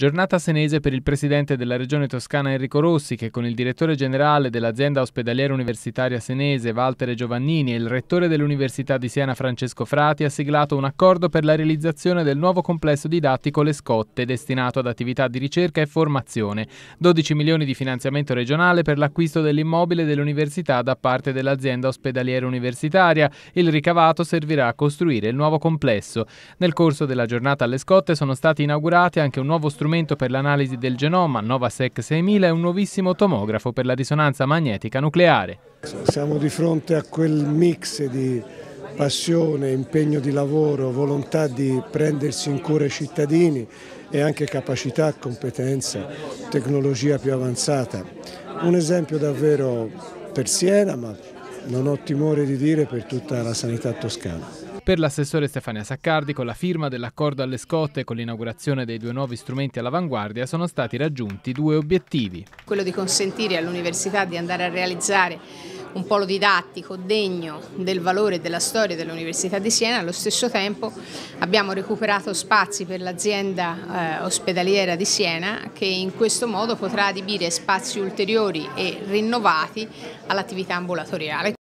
Giornata senese per il presidente della regione toscana Enrico Rossi che con il direttore generale dell'azienda ospedaliera universitaria senese Valtere Giovannini e il rettore dell'Università di Siena Francesco Frati ha siglato un accordo per la realizzazione del nuovo complesso didattico Le Scotte destinato ad attività di ricerca e formazione, 12 milioni di finanziamento regionale per l'acquisto dell'immobile dell'università da parte dell'azienda ospedaliera universitaria, il ricavato servirà a costruire il nuovo complesso. Nel corso della giornata alle Scotte sono stati inaugurati anche un nuovo strumento strumento per l'analisi del genoma Novasec 6000 e un nuovissimo tomografo per la risonanza magnetica nucleare. Siamo di fronte a quel mix di passione, impegno di lavoro, volontà di prendersi in cura i cittadini e anche capacità, competenza, tecnologia più avanzata. Un esempio davvero per Siena, ma non ho timore di dire per tutta la sanità toscana. Per l'assessore Stefania Saccardi, con la firma dell'accordo alle scotte e con l'inaugurazione dei due nuovi strumenti all'avanguardia, sono stati raggiunti due obiettivi. Quello di consentire all'università di andare a realizzare un polo didattico degno del valore e della storia dell'Università di Siena, allo stesso tempo abbiamo recuperato spazi per l'azienda eh, ospedaliera di Siena che in questo modo potrà adibire spazi ulteriori e rinnovati all'attività ambulatoriale.